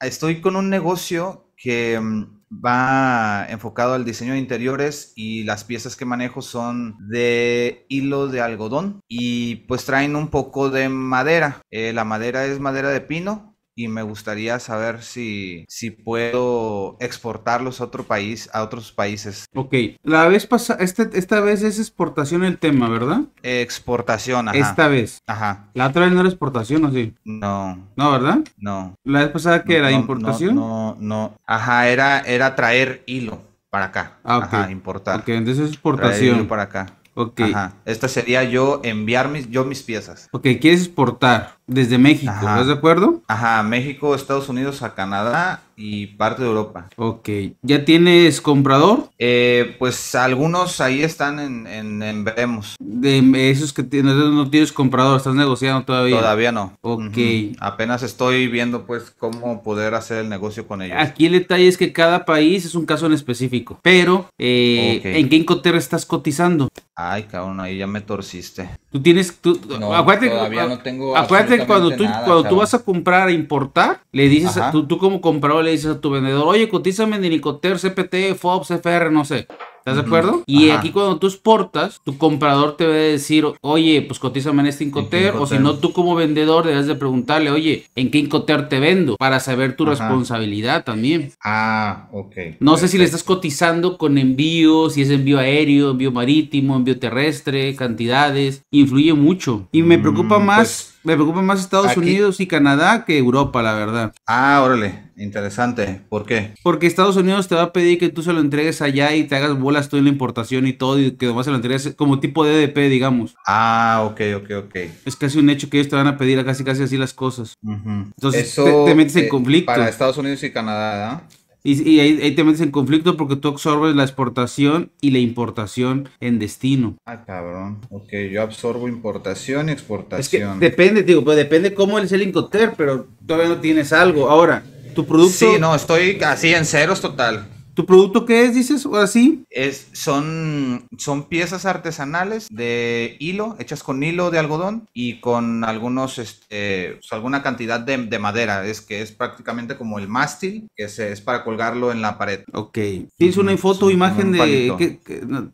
estoy con un negocio que mm, va enfocado al diseño de interiores y las piezas que manejo son de hilo de algodón y pues traen un poco de madera. Eh, la madera es madera de pino y me gustaría saber si, si puedo exportarlos a otro país, a otros países. Ok, la vez pasada, este, esta vez es exportación el tema, ¿verdad? Exportación, ajá. Esta vez. Ajá. La otra vez no era exportación, ¿o sí? No. ¿No, verdad? No. ¿La vez pasada que era importación? No, no, Ajá, era, era traer hilo para acá. Ah, Ajá, importar. Ok, entonces es exportación. Traer hilo para acá. Ok. Ajá. Esta sería yo enviar mis, yo mis piezas. Ok, quieres exportar. Desde México, ¿estás de acuerdo? Ajá, México, Estados Unidos a Canadá y parte de Europa. Ok, ¿ya tienes comprador? Eh, pues algunos ahí están en, en, en veremos. De esos que no tienes comprador, estás negociando todavía. Todavía no. Ok. Apenas estoy viendo pues cómo poder hacer el negocio con ellos. Aquí el detalle es que cada país es un caso en específico, pero eh, ¿en qué incoterra estás cotizando? Ay, cabrón, ahí ya me torciste. Tú tienes, tú, no, todavía no tengo acuérdate cuando tú, cuando tú vas a comprar a importar, le dices, tú, como comprador le dices a tu vendedor, oye, cotízame en Incoter, CPT, FOBS, FR, no sé. ¿Estás de acuerdo? Y aquí cuando tú exportas, tu comprador te debe decir, oye, pues cotízame en este Incoter, o si no, tú como vendedor debes de preguntarle, oye, ¿en qué Incoter te vendo? Para saber tu responsabilidad también. Ah, ok. No sé si le estás cotizando con envíos si es envío aéreo, envío marítimo, envío terrestre, cantidades, influye mucho. Y me preocupa mm, pues más... Me preocupa más Estados Unidos y Canadá que Europa, la verdad. Ah, órale, interesante. ¿Por qué? Porque Estados Unidos te va a pedir que tú se lo entregues allá y te hagas bolas tú en la importación y todo, y que nomás se lo entregues como tipo de DDP, digamos. Ah, ok, ok, ok. Es casi un hecho que ellos te van a pedir casi casi así las cosas. Entonces te, metes en eh, conflicto. Para Estados Unidos y Canadá, ¿no? ¿eh? Y, ahí, te metes en conflicto porque tú absorbes la exportación y la importación en destino. Ah, cabrón. Ok, yo absorbo importación y exportación. depende, digo, pues depende cómo es el incoter, pero todavía no tienes algo. Ahora, tu producto. Sí, no, estoy así en ceros total. ¿Tu producto qué es, dices, o así? Es, son, son piezas artesanales de hilo, hechas con hilo de algodón y con algunos, este, pues, alguna cantidad de, madera. Es que es prácticamente como el mástil, que es, es para colgarlo en la pared. Ok. ¿Tienes una foto o imagen de... ¿qué,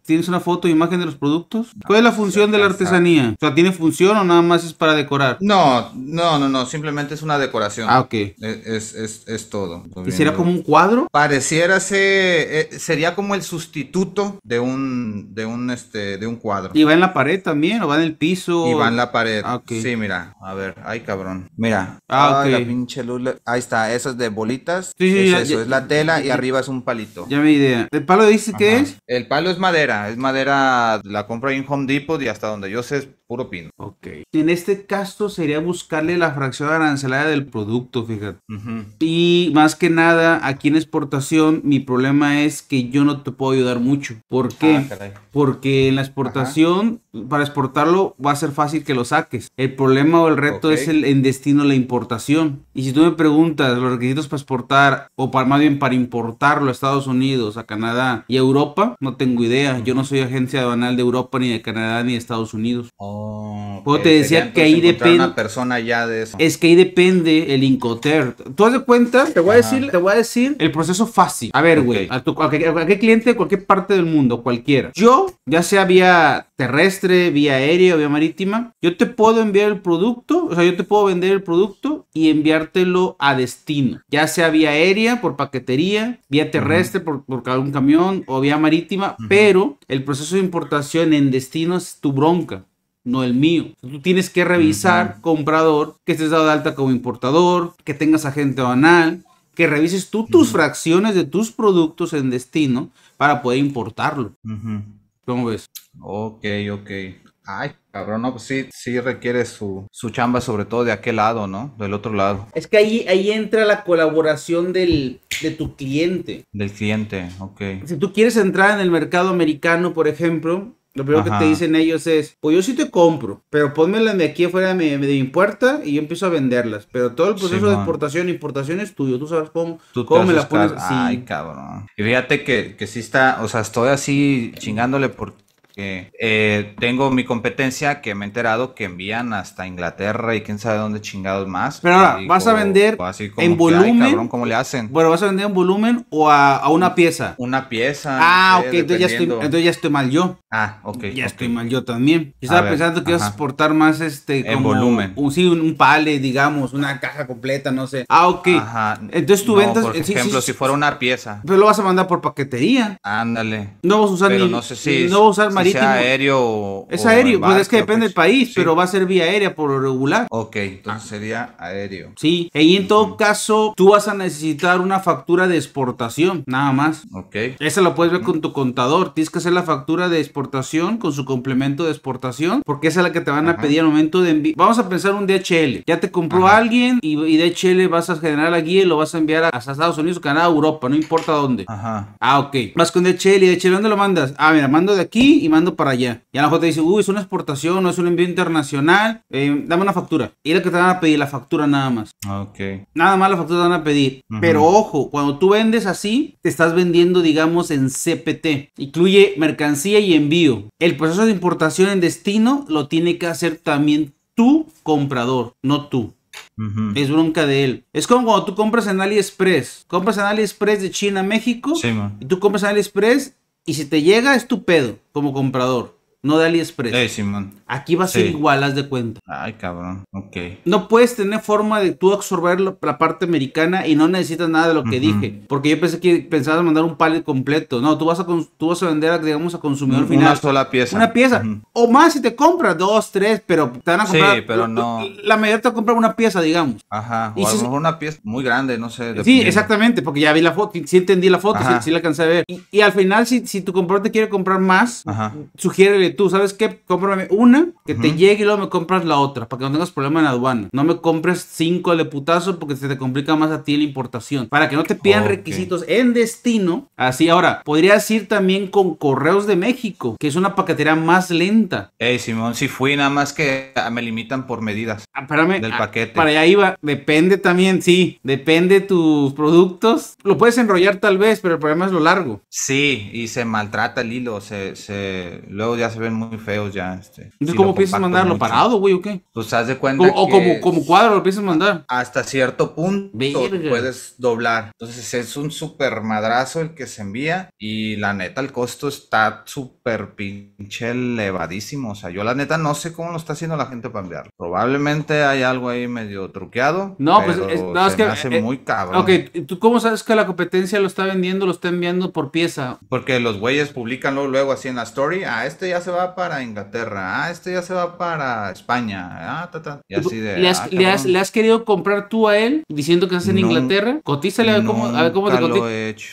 tienes una foto imagen de los productos? ¿Cuál es la función de la artesanía? O sea, ¿tiene función o nada más es para decorar? No, no, no, no. Simplemente es una decoración. Ah, ok. E, es, es, es todo. ¿Y será como un cuadro? Pareciera ser eh, eh, sería como el sustituto de un, de un, este, de un cuadro. ¿Y va en la pared también? ¿O va en el piso? Y va en la pared. Ah, sí, mira. A ver, ay, cabrón. Mira. Ah, la pinche lula. Ahí está, esas es de bolitas. Sí, sí, es eso, es la tela y arriba es un palito. Ya me idea. ¿El palo dice qué es? El palo es madera, es madera, la compro en Home Depot y hasta donde yo sé es puro pino. Ok. En este caso sería buscarle la fracción arancelaria del producto, fíjate. Y más que nada, aquí en exportación, mi problema problema es que yo no te puedo ayudar mucho. ¿Por qué? Ah, Porque en la exportación, para exportarlo, va a ser fácil que lo saques. El problema o el reto es el en destino la importación. Y si tú me preguntas los requisitos para exportar, o para, más bien para importarlo a Estados Unidos, a Canadá y a Europa, no tengo idea. Yo no soy agencia aduanal de Europa, ni de Canadá, ni de Estados Unidos. Oh, te decía que ahí depende. persona ya de eso. Es que ahí depende el Incoter. Tú haz de cuenta, te voy a decir, te voy a decir el proceso fácil. A ver, güey. A, cualquier, cualquier cliente de cualquier parte del mundo, cualquiera. Yo, ya sea vía terrestre, vía aérea, o vía marítima, yo te puedo enviar el producto, o sea, yo te puedo vender el producto y enviártelo a destino, ya sea vía aérea, por paquetería, vía terrestre, por, por algún camión o vía marítima, pero el proceso de importación en destino es tu bronca no el mío. Tú tienes que revisar, comprador, que estés dado de alta como importador, que tengas agente banal que revises tú tus fracciones de tus productos en destino para poder importarlo. ¿Cómo ves? Ok, ok. Ay, cabrón, no, pues sí, sí requiere su, chamba, sobre todo de aquel lado, ¿no? Del otro lado. Es que ahí, ahí entra la colaboración de tu cliente. Del cliente, ok. Si tú quieres entrar en el mercado americano, por ejemplo, lo primero que te dicen ellos es, pues yo sí te compro, pero pónmelas de aquí afuera de mi, puerta y yo empiezo a venderlas. Pero todo el proceso de exportación, e importación es tuyo, tú sabes cómo, me las pones. Ay, cabrón. Y fíjate que, que sí está, o sea, estoy así chingándole por que eh, tengo mi competencia que me he enterado que envían hasta Inglaterra y quién sabe dónde chingados más. Pero ahora, ¿vas a vender en volumen? le hacen? Bueno, ¿vas a vender en volumen o a, una pieza? Una pieza. Ah, ok, entonces ya, estoy, entonces estoy, mal yo. Ah, ok. Ya estoy mal yo también. estaba pensando que ibas a exportar más este. en volumen. sí, un pale, digamos, una caja completa, no sé. Ah, ok. Entonces tú Por eh, ejemplo, si fuera una pieza. Pero lo vas a mandar por paquetería. Ándale. No vas a usar ni, No sé si. No vas a usar aéreo Es aéreo, pues es que depende pues. del país, pero va a ser vía aérea por lo regular. Ok, entonces sería aéreo. Sí, y en todo caso, tú vas a necesitar una factura de exportación, nada más. Ok. Esa la puedes ver con tu contador. Tienes que hacer la factura de exportación con su complemento de exportación, porque esa es la que te van a pedir al momento de enviar. Vamos a pensar un DHL. Ya te compró alguien y, DHL vas a generar la guía y lo vas a enviar a, Estados Unidos, Canadá, Europa, no importa dónde. Ajá. Ah, ok. Vas con DHL y DHL, ¿dónde lo mandas? Ah, mira, mando de aquí y mando para allá. Y a lo mejor te dice, uy, es una exportación, no es un envío internacional, eh, dame una factura. Y es lo que te van a pedir, la factura nada más. Ah, ok. Nada más la factura te van a pedir. Pero ojo, cuando tú vendes así, te estás vendiendo, digamos, en CPT. Incluye mercancía y envío. El proceso de importación en destino lo tiene que hacer también tu comprador, no tú. Es bronca de él. Es como cuando tú compras en AliExpress. Compras en AliExpress de China a México. y tú compras en AliExpress y si te llega, es como comprador no de AliExpress. Simón. Aquí va a ser igual, haz de cuenta. Ay, cabrón. Ok. No puedes tener forma de tú absorber la parte americana y no necesitas nada de lo que dije. Porque yo pensé que pensabas mandar un pallet completo. No, tú vas a, tú vas a vender, digamos, a consumidor final. Una sola pieza. Una pieza. O más si te compras dos, tres, pero te van a comprar. Sí, pero no. La mayoría te compra una pieza, digamos. Ajá. O una pieza muy grande, no sé. Sí, exactamente, porque ya vi la foto. Sí entendí la foto, sí, la alcancé a ver. Y, al final, si, tu comprador te quiere comprar más, Ajá. sugiérele tú, ¿sabes qué? Cómprame una, que te llegue y luego me compras la otra, para que no tengas problema en aduana. No me compres cinco de putazo porque se te complica más a ti la importación. Para que no te pidan requisitos en destino. Así, ahora, podrías ir también con Correos de México, que es una paquetería más lenta. Ey, Simón, si fui, nada más que ah, me limitan por medidas ah, del ah, paquete. para allá iba. Depende también, sí. Depende tus productos. Lo puedes enrollar tal vez, pero el problema es lo largo. Sí, y se maltrata el hilo. Se, se... Luego ya se ven muy feos ya. Este, Entonces, ¿cómo piensas mandarlo? ¿Parado, güey, o qué? Pues haz de cuenta. O, como, como cuadro lo piensas mandar. Hasta cierto punto puedes doblar. Entonces es un super madrazo el que se envía. Y la neta, el costo está súper pinche elevadísimo. O sea, yo la neta no sé cómo lo está haciendo la gente para enviarlo. Probablemente hay algo ahí medio truqueado. No, pues es, no, es que. Me hace eh, muy cabrón. Ok, ¿tú cómo sabes que la competencia lo está vendiendo, lo está enviando por pieza? Porque los güeyes publican luego, luego así en la story. a ah, este ya se va para Inglaterra, ah, este ya se va para España, ah, y así ah, ¿Le has, querido comprar tú a él diciendo que estás en Inglaterra? Cotízale a ver cómo, a ver cómo te cotiza.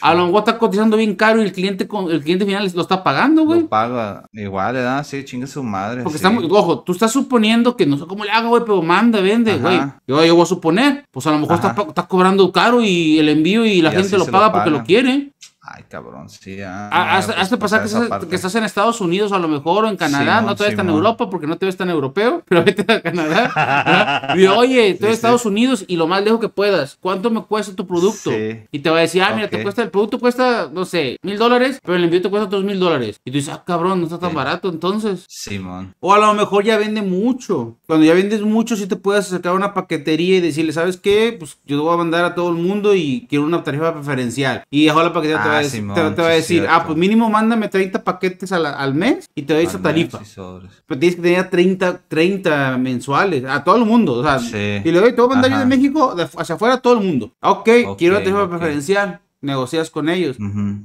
a lo mejor está cotizando bien caro y el cliente, el cliente final lo está pagando, güey. paga, igual, le sí, chingue su madre. Porque estamos, ojo, tú estás suponiendo que no sé cómo le hago, güey, pero manda, vende, güey. Yo, voy a suponer, pues a lo mejor estás está cobrando caro y el envío y la gente lo paga porque lo quiere. Ay, cabrón, sí. Ah, hazte, pasar que, estás en Estados Unidos a lo mejor o en Canadá, no te ves tan en Europa porque no te ves tan europeo, pero vete a Canadá. y oye, estoy en Estados Unidos y lo más lejos que puedas, ¿cuánto me cuesta tu producto? Y te va a decir, ah, mira, te cuesta, el producto cuesta, no sé, mil dólares, pero el envío te cuesta dos mil dólares. Y tú dices, ah, cabrón, no está tan barato entonces. Simón. O a lo mejor ya vende mucho. Cuando ya vendes mucho, sí te puedes acercar a una paquetería y decirle, ¿sabes qué? Pues yo te voy a mandar a todo el mundo y quiero una tarifa preferencial. Y dejó la paquetería te, va a decir ah, pues mínimo mándame 30 paquetes al, al mes y te doy esa tarifa. Pero pues tienes que tener 30, 30 mensuales a todo el mundo. O sea, Y le te voy a mandar yo de México hacia afuera a todo el mundo. Ok, okay quiero la tarifa preferencial negocias con ellos.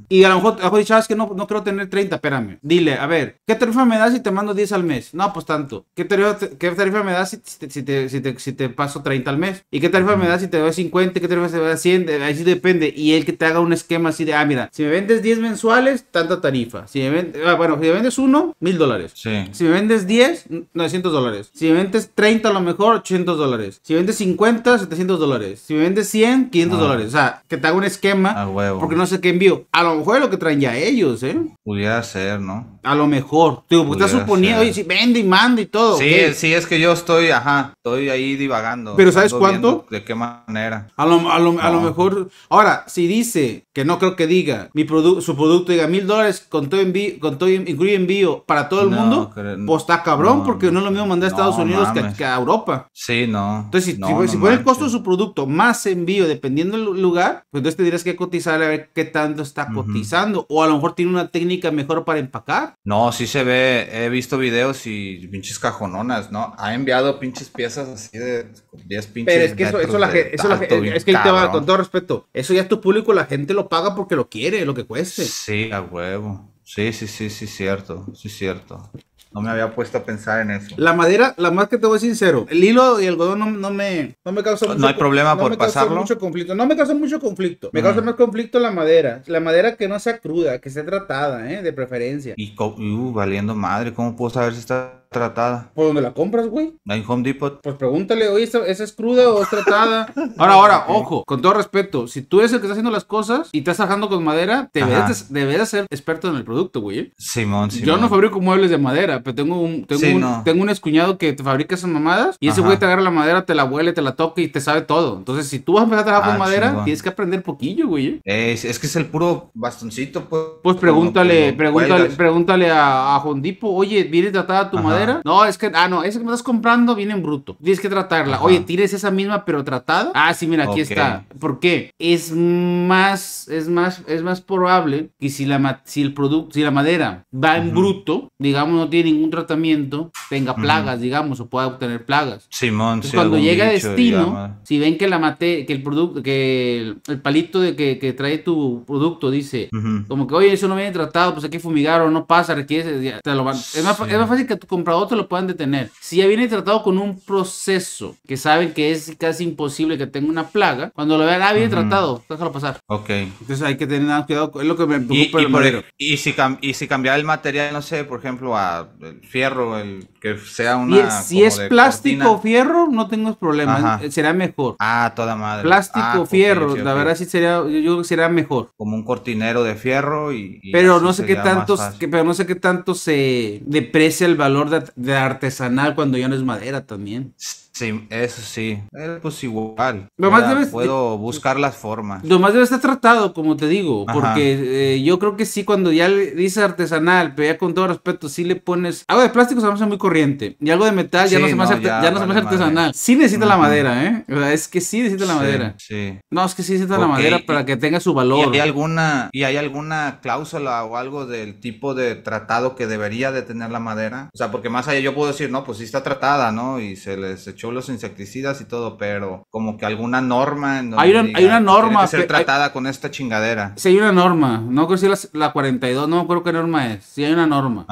Y a lo mejor, dicho, sabes ah, que no, no quiero tener 30, espérame. Dile, a ver, ¿qué tarifa me das si te mando 10 al mes? No, pues tanto. ¿Qué tarifa, me das si te, si, te, paso 30 al mes? ¿Y qué tarifa me das si te doy 50? ¿Qué tarifa te doy 100? Ahí depende. Y el que te haga un esquema así de, ah, mira, si me vendes 10 mensuales, tanta tarifa. Si me vendes... Ah, bueno, si me vendes 1... 1000 dólares. Si me vendes 10, 900 dólares. Si me vendes 30 a lo mejor, 800 dólares. Si me vendes 50, 700 dólares. Si me vendes 100, 500 dólares. O sea, que te haga un esquema. Ah, huevo. Porque no sé qué envío. A lo mejor es lo que traen ya ellos, ¿eh? Pudiera ser, ¿no? A lo mejor. Digo, porque estás suponiendo, y si vende y manda y todo. Sí, sí, es que yo estoy, ajá, estoy ahí divagando. Pero ¿sabes cuánto? ¿De qué manera? A lo, a, lo, mejor. Ahora, si dice, que no creo que diga, mi producto, su producto diga mil dólares con todo envío, con todo incluye envío para todo el mundo, pues está cabrón, porque no es lo mismo mandar a Estados Unidos que, a Europa. Sí, no. Entonces, si, si, el costo de su producto más envío, dependiendo del lugar, pues entonces te dirás que sabe a ver qué tanto está cotizando. O a lo mejor tiene una técnica mejor para empacar. No, sí se ve. He visto videos y pinches cajononas, ¿no? Ha enviado pinches piezas así de 10 pinches. Pero es que eso, eso, la, eso es que te va, con todo respeto. Eso ya es tu público, la gente lo paga porque lo quiere, lo que cueste. Sí, a huevo. Sí, sí, sí, sí, cierto. Sí, cierto. No me había puesto a pensar en eso. La madera, la más que te voy sincero, el hilo y el algodón no, me, no me causa mucho No hay problema no por me pasarlo. Mucho conflicto. No me causa mucho conflicto. Me causa más conflicto la madera. La madera que no sea cruda, que sea tratada, ¿eh? de preferencia. Y uh, valiendo madre, ¿cómo puedo saber si está tratada. ¿Por dónde la compras, güey? En Home Depot. Pues pregúntale, oye, ¿esa, es cruda o es tratada? ahora, ahora, ojo, con todo respeto, si tú eres el que está haciendo las cosas y estás trabajando con madera, te debes, ser experto en el producto, güey. ¿eh? Simón, sí. Yo no fabrico muebles de madera, pero tengo un, tengo un, escuñado que te fabrica esas mamadas y ese güey te agarra la madera, te la huele, te la toca y te sabe todo. Entonces, si tú vas a empezar a trabajar con ah, madera, tienes que aprender poquillo, güey. ¿eh? Es, que es el puro bastoncito, pues. Pues pregúntale, pregúntale, pregúntale a, a Depot. oye, ¿viene tratada tu madera? No, es que, ah, no, esa que me estás comprando viene en bruto. Tienes que tratarla. Oye, tienes esa misma pero tratada. Ah, sí, mira, aquí está. ¿Por qué? Es más, es más, es más probable que si la, si el producto, si la madera va en bruto, digamos, no tiene ningún tratamiento, tenga plagas, digamos, o pueda obtener plagas. Simón, cuando llega a destino, si ven que la mate, que el producto, que el, palito de que, trae tu producto dice, como que, oye, eso no viene tratado, pues hay que fumigar o no pasa, requiere, te lo van. Es, más, es más fácil que tú comprador otro lo puedan detener. Si ya viene tratado con un proceso que saben que es casi imposible que tenga una plaga, cuando lo vean, ah, viene tratado, déjalo pasar. Ok. Entonces hay que tener cuidado, es lo que me preocupa. Y, si, cambiar el material, no sé, por ejemplo, a el fierro, el sea una. si es, plástico o fierro, no tengo problema, eh, Será mejor. Ah, toda madre. Plástico ah, fierro, la verdad sí sería, yo, creo mejor. Como un cortinero de fierro y. pero no sé qué tanto, pero no sé qué tanto se deprecia el valor de, artesanal cuando ya no es madera también. Sí, eso sí. Eh, pues igual. más puedo buscar las formas. Lo más debe estar tratado, como te digo. Porque eh, yo creo que sí, cuando ya le dices artesanal, pero ya con todo respeto, sí le pones. Algo de plástico se me hace muy corriente. Y algo de metal ya no se me hace, artesanal. Sí necesita la madera, ¿eh? O sea, es que sí necesita la madera. Sí. No, es que sí necesita la madera para que tenga su valor. ¿Y hay, alguna, ¿Y hay alguna cláusula o algo del tipo de tratado que debería de tener la madera? O sea, porque más allá yo puedo decir, no, pues sí está tratada, ¿no? Y se les echó los insecticidas y todo, pero como que alguna norma. En hay, una, norma. Que ser tratada con esta chingadera. si hay una norma. No creo que sea la, 42, no me acuerdo qué norma es. si hay una norma.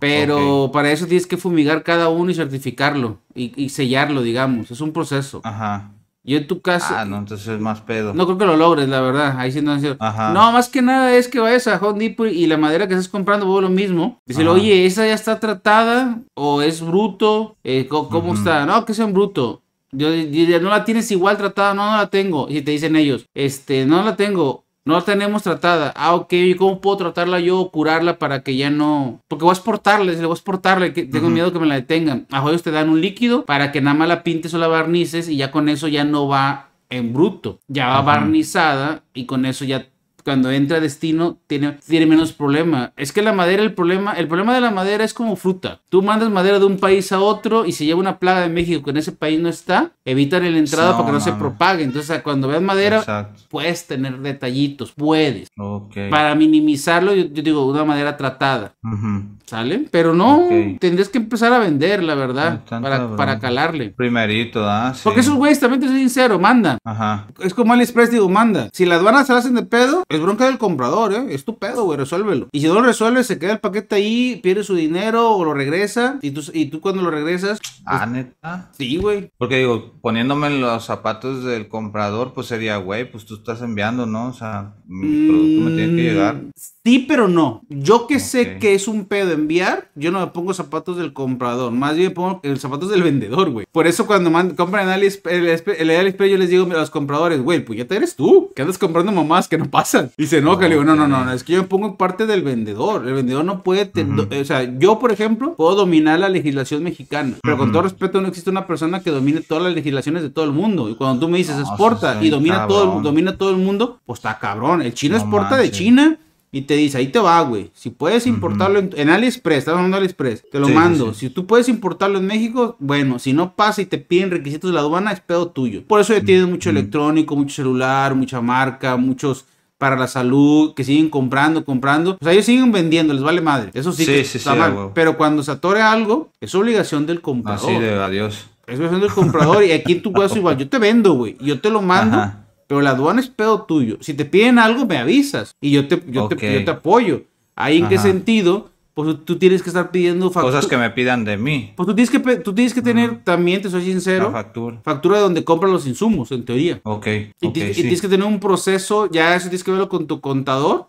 Pero para eso tienes que fumigar cada uno y certificarlo y sellarlo, digamos. Es un proceso. Ajá. Yo en tu casa... Ah, no, entonces es más pedo. No creo que lo logres, la verdad. Ahí sí no Ajá. No, más que nada es que vayas a Home Depot y la madera que estás comprando, vos lo mismo. Dice, oye, ¿esa ya está tratada? ¿O es bruto? Eh, ¿Cómo, está? No, que sea un bruto. Yo no la tienes igual tratada, no, no la tengo. Y te dicen ellos, este, no la tengo. No la tenemos tratada. Ah, ok, ¿y cómo puedo tratarla yo o curarla para que ya no...? Porque voy a exportarla, le voy a exportarle. tengo miedo que me la detengan. A ellos te dan un líquido para que nada más la pintes o la barnices y ya con eso ya no va en bruto. Ya va barnizada y con eso ya cuando entra a destino tiene, tiene menos problema. Es que la madera, el problema, el problema de la madera es como fruta. Tú mandas madera de un país a otro y se lleva una plaga de México que en ese país no está, evitan la entrada para que no se propague. Entonces, cuando veas madera, puedes tener detallitos, puedes. Para minimizarlo, yo, digo, una madera tratada. ¿Sale? Pero no, tendrías que empezar a vender, la verdad, para, calarle. Primerito, ¿ah? Porque esos güeyes, también te soy sincero, mandan. Es como AliExpress, digo, manda. Si la aduana se las hacen de pedo, es bronca del comprador, ¿eh? Es tu pedo, güey, resuélvelo. Y si no lo resuelves, se queda el paquete ahí, pierde su dinero o lo regresa. Y tú, y tú cuando lo regresas. Pues, ah, neta. Sí, güey. Porque digo, poniéndome en los zapatos del comprador, pues sería, güey, pues tú estás enviando, ¿no? O sea, mi producto me tiene que llegar. Mm, Sí, pero no. Yo que sé que es un pedo enviar, yo no me pongo zapatos del comprador. Más bien me pongo el zapatos del vendedor, güey. Por eso cuando compran el, AliExpress, yo les digo a los compradores, güey, pues ya te eres tú. Que andas comprando mamás que no pasan. Y se enoja. Le digo, no, no, no, es que yo me pongo parte del vendedor. El vendedor no puede... O sea, yo, por ejemplo, puedo dominar la legislación mexicana. Pero con todo respeto, no existe una persona que domine todas las legislaciones de todo el mundo. Y cuando tú me dices, exporta y domina todo, domina todo el mundo, pues está cabrón. El chino exporta de China y te dice, ahí te va, güey. Si puedes importarlo en, AliExpress, AliExpress, te lo mando. Si tú puedes importarlo en México, bueno, si no pasa y te piden requisitos de la aduana, es pedo tuyo. Por eso ya tienes mucho electrónico, mucho celular, mucha marca, muchos para la salud, que siguen comprando, comprando. O sea, ellos siguen vendiendo, les vale madre. Eso sí, que Pero cuando se atore algo, es obligación del comprador. Así de adiós. Es obligación del comprador. y aquí tú tu igual, yo te vendo, güey. Yo te lo mando. Pero la aduana es pedo tuyo. Si te piden algo, me avisas y yo te, yo te, te apoyo. Ahí en qué sentido pues tú tienes que estar pidiendo facturas. Cosas que me pidan de mí. Pues tú tienes que, tú tienes que tener, también te soy sincero, La factura. Factura donde compras los insumos, en teoría. Ok. Y, okay, y, tienes que tener un proceso, ya eso tienes que verlo con tu contador.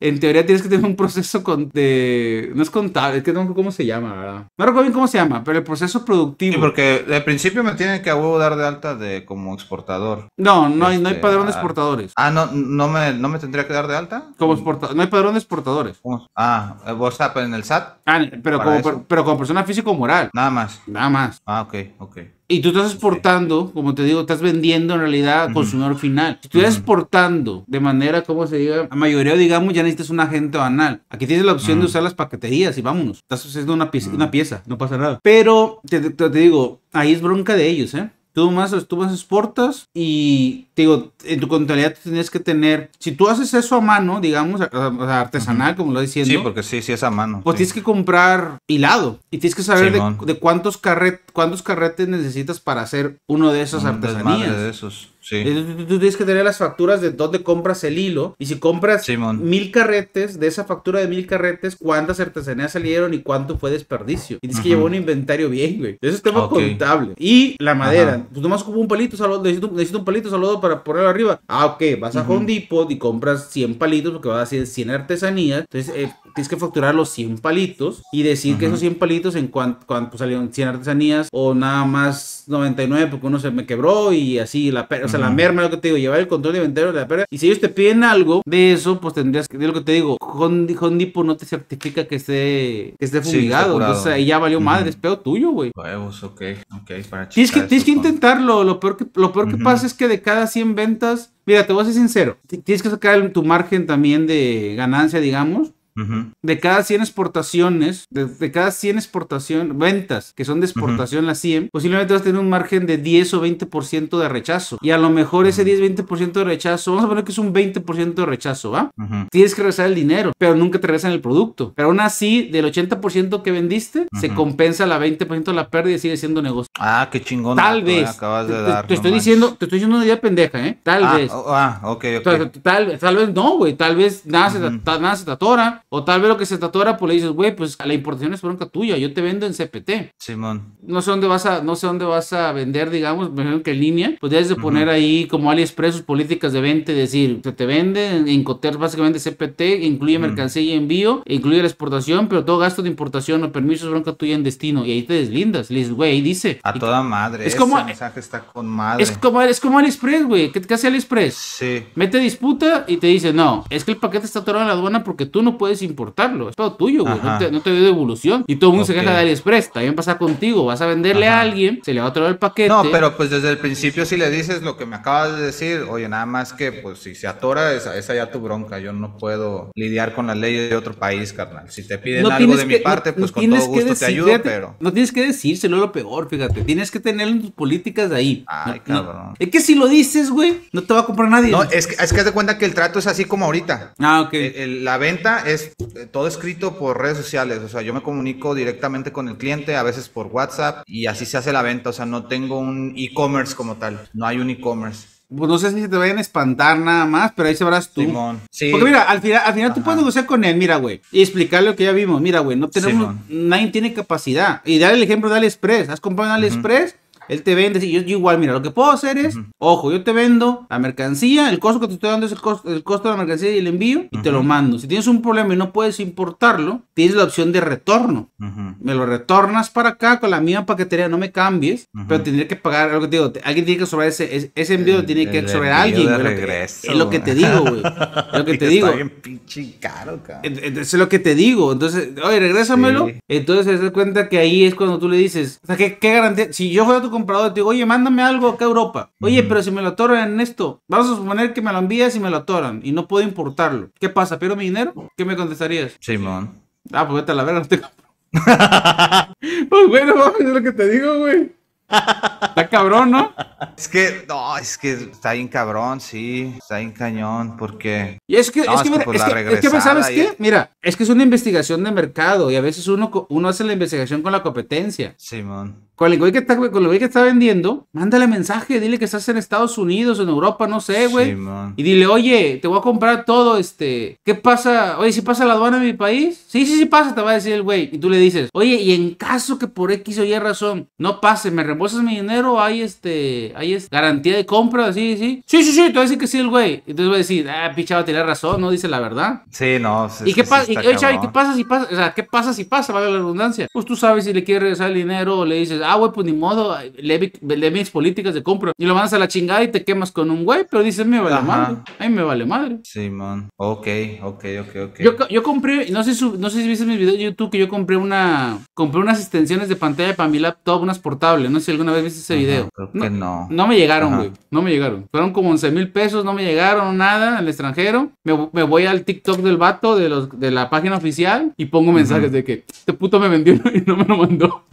En teoría tienes que tener un proceso con, de... No es contable, es que no sé cómo se llama, ¿verdad? No recuerdo bien cómo se llama, pero el proceso productivo. Sí, porque de principio me tienen que dar de alta de como exportador. No, no, hay, no hay este, padrón de ah. exportadores. Ah, no, no me, no me tendría que dar de alta. Como exportador, no hay padrón de exportadores. Ah, vos eh, en el SAT. Ah, pero como, pero persona físico moral. Nada más. Nada más. Ah, ok, ok. Y tú estás exportando, como te digo, estás vendiendo en realidad al consumidor final. Si tú estás exportando de manera, como se diga, a mayoría, digamos, ya necesitas un agente banal. Aquí tienes la opción de usar las paqueterías y vámonos. Estás haciendo una pieza, una pieza no pasa nada. Pero te digo, ahí es bronca de ellos, ¿eh? tú más, tú más exportas y, digo, en tu contabilidad tienes que tener, si tú haces eso a mano, digamos, artesanal, como lo diciendo. Sí, porque sí, sí es a mano. Pues tienes que comprar hilado y tienes que saber de, cuántos, cuántos carretes necesitas para hacer uno de esas artesanías. de esos. Eh, tú, tienes que tener las facturas de dónde compras el hilo. Y si compras mil carretes, de esa factura de mil carretes, cuántas artesanías salieron y cuánto fue desperdicio. Y tienes que llevar un inventario bien, güey. Eso es tema contable. Y la madera. Pues nomás como un palito, saludo, necesito, un palito, saludo para ponerlo arriba. Ah, ok, vas a Home Depot y compras 100 palitos porque vas a hacer 100 artesanías. Entonces, eh, tienes que facturar los 100 palitos y decir que esos 100 palitos en cuanto pues, salieron 100 artesanías o nada más 99 porque uno se me quebró y así, la o sea, la merma lo que te digo, llevar el control de inventario de la perra Y si ellos te piden algo de eso, pues tendrías que, de lo que te digo, Hondipo no te certifica que esté, que esté fumigado. entonces ahí ya valió madre, es pedo tuyo, güey. ok, ok, para Tienes que, tienes que intentarlo, lo peor lo peor que pasa es que de cada 100 ventas, mira, te voy a ser sincero, tienes que sacar tu margen también de ganancia, digamos, de cada 100 exportaciones, de, cada 100 exportaciones, ventas que son de exportación, las 100, posiblemente vas a tener un margen de 10 o 20% de rechazo. Y a lo mejor ese 10-20% de rechazo, vamos a poner que es un 20% de rechazo, ¿va? Tienes que regresar el dinero, pero nunca te regresan el producto. Pero aún así, del 80% que vendiste, se compensa la 20% de la pérdida y sigue siendo negocio. Ah, qué chingón. Tal ¿eh? vez. te, estoy diciendo, te estoy diciendo una idea pendeja, ¿eh? Tal ah, vez. Oh, ah, ok, ok. Tal, vez tal vez no, güey. Tal vez nada, se, nada se o tal vez lo que se tatuara, pues le dices, güey, pues la importación es bronca tuya, yo te vendo en CPT. Simón. No sé dónde vas a, no sé dónde vas a vender, digamos, mejor que en línea. Pues debes de poner ahí como AliExpress sus políticas de venta, decir, se te vende en Coter básicamente CPT, incluye mercancía y envío, incluye la exportación, pero todo gasto de importación o permisos bronca tuya en destino. Y ahí te deslindas. Le dices, güey, dice. A toda madre. Es como. mensaje está con madre. Es como, es como AliExpress, güey. ¿Qué, hace AliExpress? Sí. Mete disputa y te dice, no, es que el paquete está atorado en la aduana porque tú no puedes importarlo. Es todo tuyo, güey. No te, doy devolución. Y todo el mundo se queja de AliExpress. También pasa contigo. Vas a venderle a alguien, se le va a traer el paquete. No, pero pues desde el principio, si le dices lo que me acabas de decir, oye, nada más que pues si se atora, esa, esa ya tu bronca. Yo no puedo lidiar con las leyes de otro país, carnal. Si te piden algo de mi parte, pues con todo gusto te ayudo, pero. No tienes que decírselo lo peor, fíjate. Tienes que tener tus políticas de ahí. Ay, cabrón. Es que si lo dices, güey, no te va a comprar nadie. No, es que, es haz de cuenta que el trato es así como ahorita. Ah, ok. E, la venta es eh, todo escrito por redes sociales, o sea, yo me comunico directamente con el cliente, a veces por WhatsApp, y así se hace la venta, o sea, no tengo un e-commerce como tal, no hay un e-commerce pues no sé si te vayan a espantar nada más, pero ahí sabrás tú. Simón, Porque mira, al final, al final tú puedes negociar con él, mira, güey, y explicarle lo que ya vimos. Mira, güey, no tenemos, nadie tiene capacidad. Y dale el ejemplo de AliExpress. Has comprado en AliExpress, él te vende, y yo, igual, mira, lo que puedo hacer es, ojo, yo te vendo la mercancía, el costo que te estoy dando es el costo, de la mercancía y el envío, y te lo mando. Si tienes un problema y no puedes importarlo, tienes la opción de retorno. Me lo retornas para acá con la misma paquetería, no me cambies, pero tendría que pagar, Algo que te digo, alguien tiene que sobrar ese, envío, lo tiene que sobrar alguien. regreso, es lo que te digo, güey. Es lo que te digo. Es, lo que te digo. Entonces, oye, regrésamelo. Entonces te das cuenta que ahí es cuando tú le dices, o sea, ¿qué, garantía? Si yo a tu comprador, te digo, oye, mándame algo acá a Europa. Oye, pero si me lo atoran en esto, vamos a suponer que me lo envías y me lo atoran y no puedo importarlo. ¿Qué pasa? ¿Pero mi dinero? ¿Qué me contestarías? Simón. ah, pues vete a la verga, no te pues bueno, vamos, es lo que te digo, güey. Está cabrón, ¿no? Es que, no, es que está bien cabrón, sí, está bien cañón, porque... Y es que, es que, mira, es que, es ¿sabes qué? Mira, es que es una investigación de mercado y a veces uno, uno hace la investigación con la competencia. Simón. con el güey que está, con el güey que está vendiendo, mándale mensaje, dile que estás en Estados Unidos, en Europa, no sé, güey. y dile, oye, te voy a comprar todo, este, ¿qué pasa? Oye, ¿si pasa la aduana en mi país? Sí, sí, sí pasa, te va a decir el güey. Y tú le dices, oye, y en caso que por X o Y razón no pase, me reembolsas mi dinero, hay este, hay garantía de compra, sí, sí. Sí, sí, sí, te voy a decir que sí el güey. Entonces voy a decir, ah, a tirar razón, no dice la verdad. Sí, no. ¿Y qué, pasa? y, ¿qué pasa si pasa? O sea, ¿qué pasa si pasa? Vale la redundancia. Pues tú sabes si le quieres regresar el dinero o le dices, ah, güey, pues ni modo, le, le mis políticas de compra. Y lo mandas a la chingada y te quemas con un güey, pero dices, me vale madre. A me vale madre. Sí, man. Ok, ok, ok, ok. Yo, yo compré, no sé, no sé si viste mis videos de YouTube, que yo compré una, compré unas extensiones de pantalla para mi laptop, unas portables, no si alguna vez viste ese video. no, no. me llegaron, güey. No me llegaron. Fueron como 11 mil pesos, no me llegaron nada al extranjero. Me, voy al TikTok del vato de, los, de la página oficial y pongo mensajes de que este puto me vendió y no me lo mandó.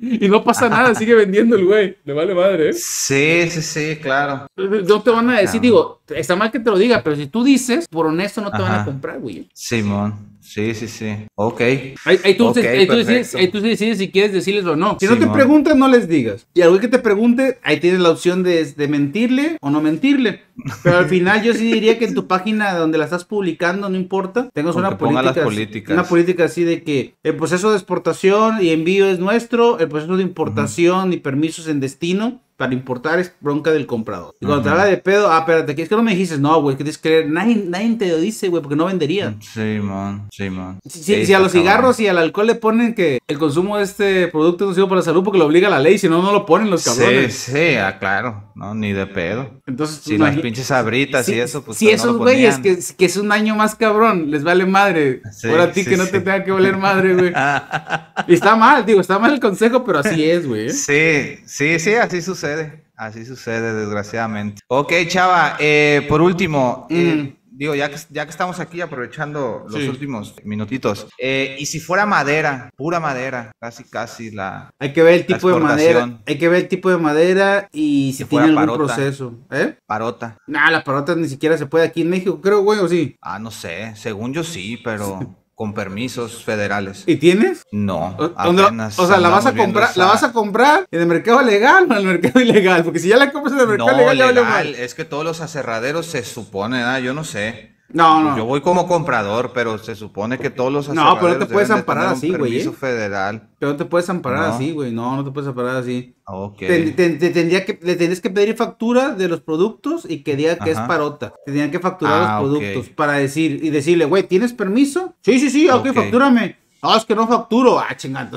Y no pasa nada, sigue vendiendo el güey. Le vale madre, ¿eh? Sí, sí, sí, claro. No te van a decir, digo, está mal que te lo diga, pero si tú dices, por honesto, no te van a comprar, güey. Simón. Sí, sí, sí. Ok. Ahí, tú, okay, decides, si quieres decirles o no. Si no te preguntan, no les digas. Y algo que te pregunte, ahí tienes la opción de, mentirle o no mentirle. Pero al final yo sí diría que en tu página donde la estás publicando, no importa, tengas una política, una política así de que el proceso de exportación y envío es nuestro, el proceso de importación y permisos en destino importar es bronca del comprador. Y cuando te habla de pedo, ah, espérate, es que no me dices no, güey, que tienes que creer, nadie, nadie te lo dice, güey, porque no vendería. Mm, sí, man, sí, man. Si, a los cigarros y al alcohol le ponen que el consumo de este producto es nocivo para la salud porque lo obliga la ley, si no, no lo ponen los cabrones. Sí, sí, ah, claro, no, ni de pedo. Entonces, si pues, las pinches abritas y eso, pues. Si pues, esos güeyes, que, es un año más cabrón, les vale madre. Sí, a ti que no te tenga que valer madre, güey. y está mal, digo, está mal el consejo, pero así es, güey. Sí, sí, sí, así sucede así sucede, desgraciadamente. Ok, Chava, eh, por último, eh, mm. digo, ya que, ya que estamos aquí aprovechando los últimos minutitos, eh, y si fuera madera, pura madera, casi, casi la. Hay que ver el tipo de madera, hay que ver el tipo de madera y si, tiene un proceso. ¿Eh? Parota. nada las parotas ni siquiera se puede aquí en México, creo, güey, o sí. Ah, no sé, según yo sí, pero con permisos federales. ¿Y tienes? No. O, sea, la vas a comprar, la vas a comprar en el mercado legal o en el mercado ilegal, porque si ya la compras en el mercado legal, ya vale es que todos los aserraderos se supone, ¿eh? yo no sé. No, pues no. Yo voy como comprador, pero se supone que todos los No, pero no te puedes amparar así, güey. ¿eh? federal. Pero no te puedes amparar así, güey. No, no te puedes amparar así. Ah, ok. Te, tendría que, le tendrías que pedir factura de los productos y que diga que es parota. Tendrían que facturar los ah, productos para decir y decirle, güey, ¿tienes permiso? Sí, sí, sí, ok, factúrame. Ah, es que no facturo. Ah, chingada,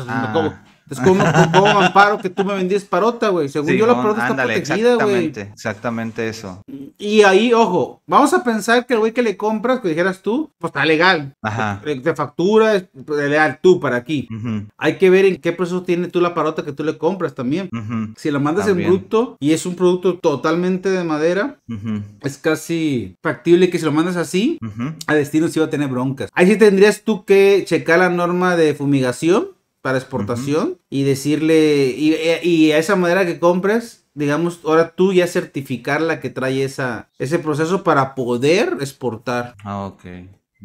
entonces, ¿cómo amparo que tú me vendías parota, güey. Según yo, la parota está protegida, güey. Exactamente, exactamente eso. Y ahí, ojo, vamos a pensar que el güey que le compras, que dijeras tú, pues está legal. Ajá. Te factura, es legal tú para aquí. Hay que ver en qué proceso tiene tú la parota que tú le compras también. Si lo mandas en bruto y es un producto totalmente de madera, es casi factible que si lo mandas así, a destino sí va a tener broncas. Ahí sí tendrías tú que checar la norma de fumigación para exportación y decirle, y, a esa madera que compras digamos, ahora tú ya certificar la que trae esa, ese proceso para poder exportar. Ah, ok,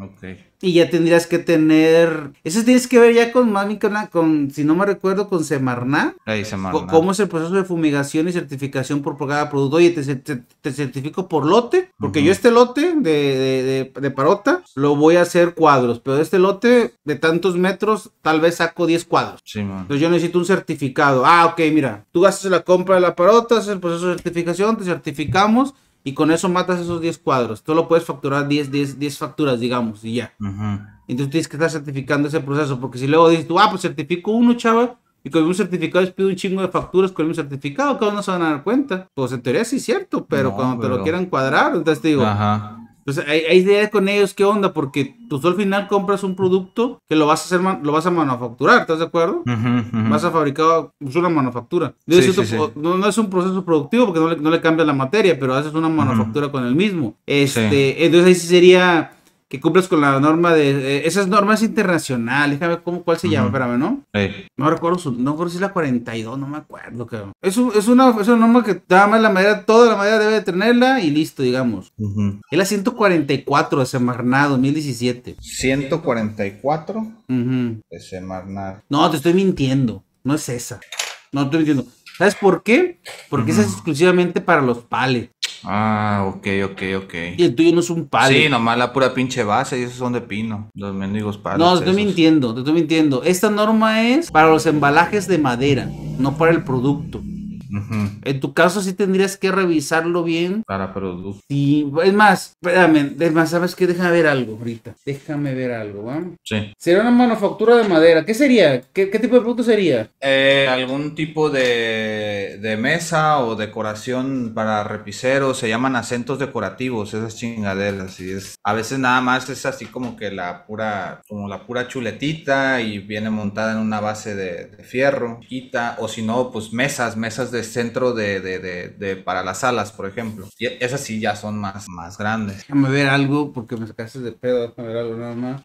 ok. Y ya tendrías que tener. Eso tienes que ver ya con Mami con, con si no me recuerdo, con Semarnat. Ahí pues, ¿Cómo es el proceso de fumigación y certificación por cada producto? Oye, te, te, certifico por lote, porque yo este lote de, de, parota lo voy a hacer cuadros, pero este lote de tantos metros, tal vez saco 10 cuadros. Entonces yo necesito un certificado. Ah, ok, mira, tú haces la compra de la parota, haces el proceso de certificación, te certificamos y con eso matas esos 10 cuadros. Tú lo puedes facturar 10, 10, 10 facturas, digamos, y ya. Entonces tienes que estar certificando ese proceso, porque si luego dices tú, ah, pues certifico uno, chaval, y con un certificado les pido un chingo de facturas con un certificado, que no se van a dar cuenta. Pues en teoría sí es cierto, pero cuando te lo quieran cuadrar, entonces te digo, Ajá. Entonces, hay, ideas con ellos, ¿qué onda? Porque tú al final compras un producto que lo vas a hacer, lo vas a manufacturar, ¿estás de acuerdo? Vas a fabricar, pues, una manufactura. No, es un proceso productivo porque no le, no cambias la materia, pero haces una manufactura con el mismo. Este, Entonces ahí sí sería que cumples con la norma de... Eh, esas normas internacionales, déjame ver cómo, cuál se llama, espérame, ¿no? No recuerdo, no recuerdo si es la 42, no me acuerdo, Es, una, norma que da más la madera, toda la madera debe tenerla y listo, digamos. Es la 144 de Semarnado 2017. 144 de Semarnado. No, te estoy mintiendo, no es esa. No, te estoy mintiendo. ¿Sabes por qué? Porque esa es exclusivamente para los pales. Ah, ok, ok, ok. Y el tuyo no es un padre Sí, nomás la pura pinche base y esos son de pino. Los mendigos palos. No, te estoy mintiendo, te estoy mintiendo. Esta norma es para los embalajes de madera, no para el producto. En tu caso sí tendrías que revisarlo bien. Para producir. es más, espérame, es más, ¿sabes qué? Déjame ver algo ahorita. Déjame ver algo, ¿vamos? Sí. Sería una manufactura de madera. ¿Qué sería? ¿Qué, tipo de producto sería? Eh, algún tipo de, de mesa o decoración para repiceros. Se llaman acentos decorativos, esas chingaderas. Y es, a veces nada más es así como que la pura, como la pura chuletita y viene montada en una base de, de fierro, quita, o si no, pues mesas, mesas de centro de, de, para las salas, por ejemplo. Y esas sí ya son más, más grandes. Déjame ver algo porque me sacaste de pedo. ver algo nada más.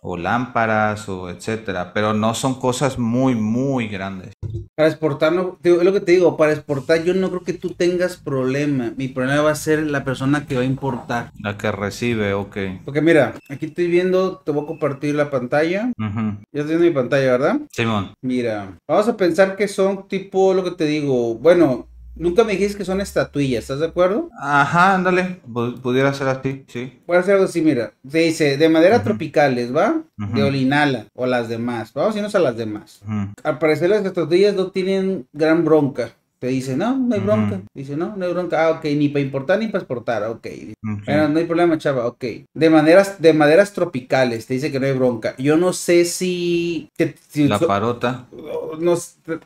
O lámparas o etcétera. Pero no son cosas muy, muy grandes. Para exportarlo, es lo que te digo, para exportar yo no creo que tú tengas problema. Mi problema va a ser la persona que va a importar. La que recibe, ok. Porque mira, aquí estoy viendo, te voy a compartir la pantalla. Ya estoy viendo mi pantalla, ¿verdad? Simón. Mira, vamos a pensar que son tipo lo que te digo. Bueno, Nunca me dijiste que son estatuillas, ¿estás de acuerdo? Ajá, ándale, pudiera ser así, sí. Puede ser algo así, mira. Se dice, de madera tropicales, ¿va? De olinala o las demás. Vamos a irnos a las demás. Al parecer las estatuillas no tienen gran bronca. Te dice, no, no hay bronca. Dice, no, no hay bronca. Ah, ok, ni para importar ni para exportar. Ok. no hay problema, chava. Ok. De maderas, de maderas tropicales, te dice que no hay bronca. Yo no sé si. la parota. No,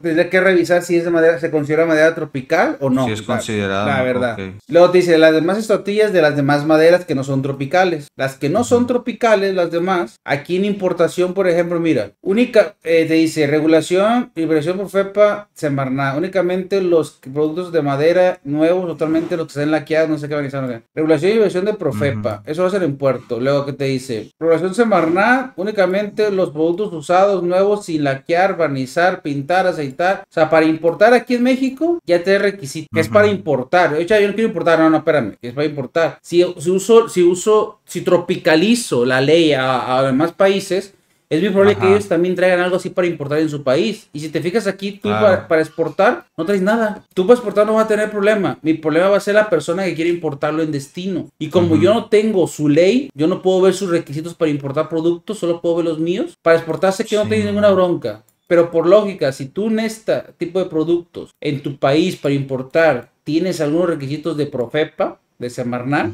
tendría que revisar si es de madera, se considera madera tropical o no. Si es considerada. La verdad. Luego te dice, las demás estatillas de las demás maderas que no son tropicales. Las que no son tropicales, las demás, aquí en importación, por ejemplo, mira, única, eh, te dice, regulación, liberación por FEPA, Semarnat, únicamente los productos de madera nuevos, totalmente los que estén laqueados, no sé qué van a necesitar. Regulación y inversión de Profepa, eso va a ser en puerto. Luego, que te dice? Regulación Semarnat, únicamente los productos usados, nuevos, sin laquear, barnizar, pintar, aceitar. O sea, para importar aquí en México, ya te requisito, es para importar. hecho yo no quiero importar, no, no, espérame, es para importar. Si, uso, si uso, si tropicalizo la ley a, a demás países, es muy probable que ellos también traigan algo así para importar en su país. Y si te fijas aquí, tú para, exportar no traes nada. Tú para exportar no vas a tener problema. Mi problema va a ser la persona que quiere importarlo en destino. Y como yo no tengo su ley, yo no puedo ver sus requisitos para importar productos, solo puedo ver los míos. Para exportar sé que no tengo ninguna bronca. Pero por lógica, si tú en este tipo de productos en tu país para importar tienes algunos requisitos de Profepa, de Semarnat,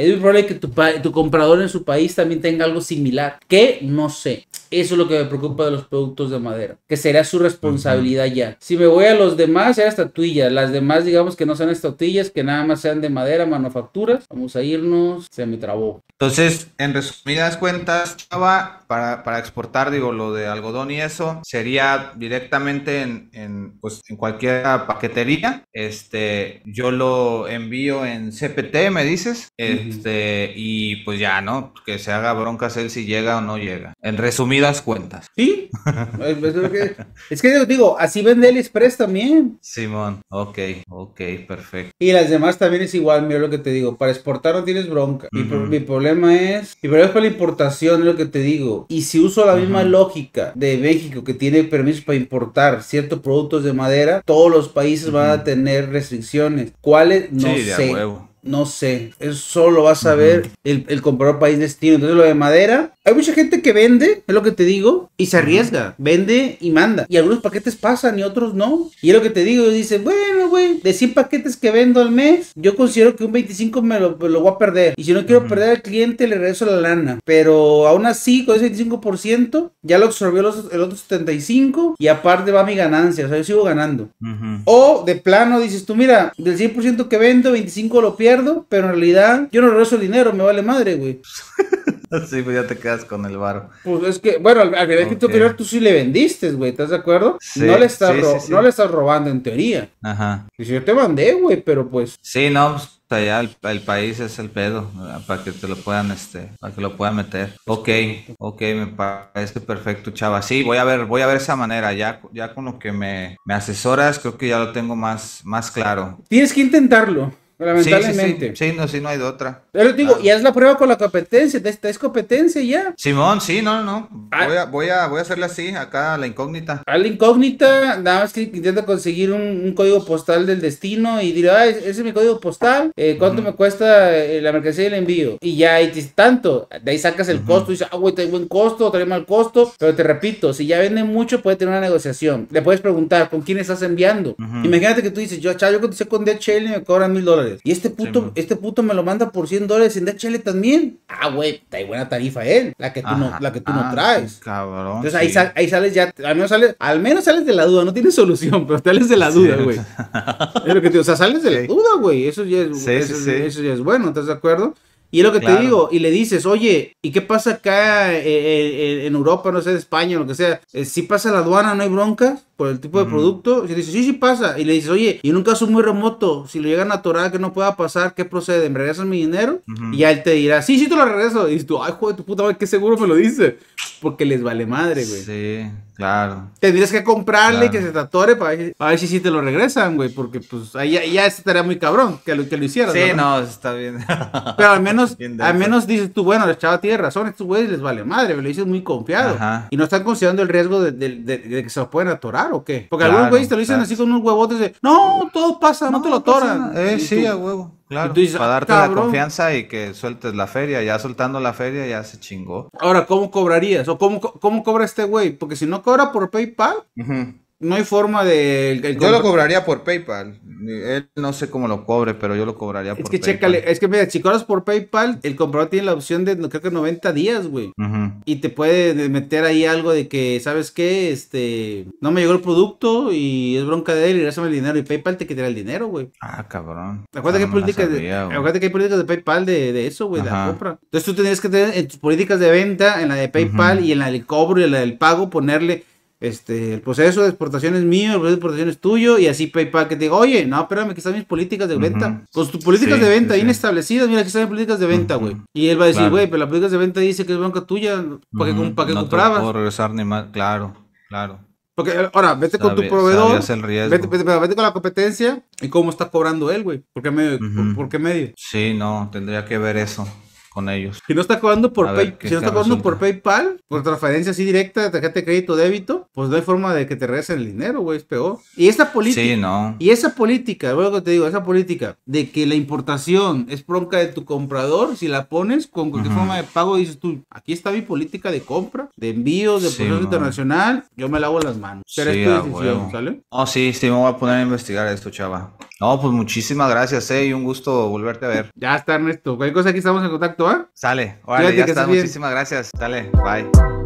es muy probable que tu, comprador en su país también tenga algo similar, que no sé. Eso es lo que me preocupa de los productos de madera, que será su responsabilidad ya. Si me voy a los demás, sea estatuillas. Las demás, digamos que no sean estatuillas, que nada más sean de madera, manufacturas. Vamos a irnos, se me trabó. Entonces, en resumidas cuentas, Chava, para, exportar, digo, lo de algodón y eso, sería directamente en, pues, cualquier paquetería. Este, yo lo envío en CPT, me dices. Este, y pues ya, ¿no? Que se haga bronca él si llega o no llega. En resumidas cuentas. Sí. es, que, digo, así vende el Express también. Simón, ok, ok, perfecto. Y las demás también es igual, mira lo que te digo. Para exportar no tienes bronca. mi, problema es. Mi problema es para la importación, lo que te digo. Y si uso la misma lógica de México que tiene permisos para importar ciertos productos de madera, todos los países van a tener restricciones. ¿Cuáles? No sé. No sé, eso lo vas a ver el, comprador país destino. Entonces lo de madera, hay mucha gente que vende, es lo que te digo, y se arriesga, vende y manda. Y algunos paquetes pasan y otros no. Y es lo que te digo, dice, bueno, güey, de 100 paquetes que vendo al mes, yo considero que un 25 me lo, voy a perder. Y si no quiero perder al cliente, le regreso la lana. Pero aún así, con ese 25%, ya lo absorbió el otro 75% y aparte va mi ganancia, o sea, yo sigo ganando. O de plano dices tú, mira, del 100% que vendo, 25 lo pierdo pero en realidad yo no regreso el dinero, me vale madre, güey. Sí, pues ya te quedas con el varo. Pues es que, bueno, al, que tú sí le vendiste, güey, ¿estás de acuerdo? Sí, no, le estás no le estás robando en teoría. Ajá. Y si yo te mandé, güey, pero pues. Sí, no, pues allá el, país es el pedo para que te lo puedan este para que lo puedan meter ok ok me parece perfecto chava sí voy a ver voy a ver esa manera ya ya con lo que me, me asesoras creo que ya lo tengo más más claro tienes que intentarlo Lamentablemente. Sí, sí, sí. no, sí, no hay de otra. Pero digo, ya es la prueba con la competencia, es competencia ya. Simón, sí, no, no. Ah. Voy, a, voy, a, voy hacerle así, acá a la incógnita. A la incógnita, nada más que intenta conseguir un, código postal del destino y dirá, ah, ese es mi código postal, eh, ¿cuánto me cuesta eh, la mercancía y el envío? Y ya, y tanto. De ahí sacas el costo y dices, ah, güey, trae buen costo, trae mal costo. Pero te repito, si ya vende mucho, puede tener una negociación. Le puedes preguntar, ¿con quién estás enviando? Imagínate que tú dices, yo, chao, yo estoy con DHL y me cobran mil dólares. Y este puto, este puto me lo manda por 100 dólares en DHL también. Ah, güey, hay buena tarifa él, la que tú no, la que tú no ah, traes. Cabrón. Entonces ahí, ahí sales ya, al menos sales, al menos sales de la duda, no tienes solución, pero sales de la duda, güey. que te o sea, sales de la duda, güey. Eso ya es, ya es bueno, ¿estás de acuerdo? Y es lo que te digo, y le dices, oye, ¿y qué pasa acá eh, eh, eh, en Europa, no sé, en España, lo que sea? si pasa la aduana, no hay broncas por el tipo de mm. producto, si dices sí, sí pasa, y le dices, oye, y en un caso muy remoto, si lo llegan a atorar que no pueda pasar, ¿qué procede? ¿Me regresan mi dinero? Y él te dirá, sí, sí, te lo regreso. Y dices tú, ay, joder, tu puta madre, qué seguro me lo dice. Porque les vale madre, güey. Sí, claro. Tendrías que comprarle que se te para, para ver si sí te lo regresan, güey. Porque pues ahí ya, estaría muy cabrón que lo, que lo hicieran. Sí, ¿no? está bien. Pero al menos, al menos dices tú, bueno, la chava tiene razón, estos güeyes les vale madre, me lo dices muy confiado. Y no están considerando el riesgo de, que se los pueden atorar o qué? Porque algunos güeyes te lo dicen así con unos huevotes de, no, todo pasa, no, te lo toran. Eh, sí, a huevo. Claro, para darte la confianza y que sueltes la feria. Ya soltando la feria ya se chingó. Ahora, ¿cómo cobrarías? ¿O cómo, cómo cobra este güey? Porque si no cobra por PayPal, no hay forma de. yo lo cobraría por PayPal. Él no sé cómo lo cobre, pero yo lo cobraría es que PayPal. es que mira, si cobras por PayPal, el comprador tiene la opción de, creo que 90 días, güey. Y te puede meter ahí algo de que, ¿sabes qué? Este, no me llegó el producto y es bronca de él y regresame el dinero. Y PayPal te quitará el dinero, güey. Ah, cabrón. Acuérdate, que, hay políticas de PayPal de, eso, güey, de la compra. Entonces tú tenías que tener en tus políticas de venta, en la de PayPal y en la del cobro y en la del pago, ponerle este, el proceso de exportación es mío, el proceso de exportación es tuyo, y así PayPal que te diga, oye, no, espérame, que están mis políticas de venta. Con Pues tus políticas de venta inestablecidas, mira, aquí están mis políticas de venta, güey. Y él va a decir, güey, pero las políticas de venta dice que es banca tuya, ¿para que para qué comprabas? No puedo regresar ni más, claro, claro. Porque eh, ahora, vete con tu proveedor, el vete, vete, vete, con la competencia y cómo está cobrando él, güey. ¿Por medio? por, qué medio? Sí, no, tendría que ver eso con ellos. no está cobrando por, si no está cobrando por PayPal, por transferencia así directa, tarjeta de crédito, débito, pues no hay forma de que te regresen el dinero, güey, es peor. Y esa política, sí, no. y esa política, luego que te digo, esa política de que la importación es bronca de tu comprador, si la pones con cualquier forma de pago, dices tú, aquí está mi política de compra, de envío de proceso internacional, yo me lavo las manos. Pero sí, es tu decisión, ¿sale? Oh, sí, sí, me voy a poner a investigar esto, chava. No, pues muchísimas gracias, eh, y un gusto volverte a ver. Ya está, Ernesto. Cualquier cosa aquí estamos en contacto. ¿eh? Sale. Órale, ya está. Muchísimas gracias. dale, Bye.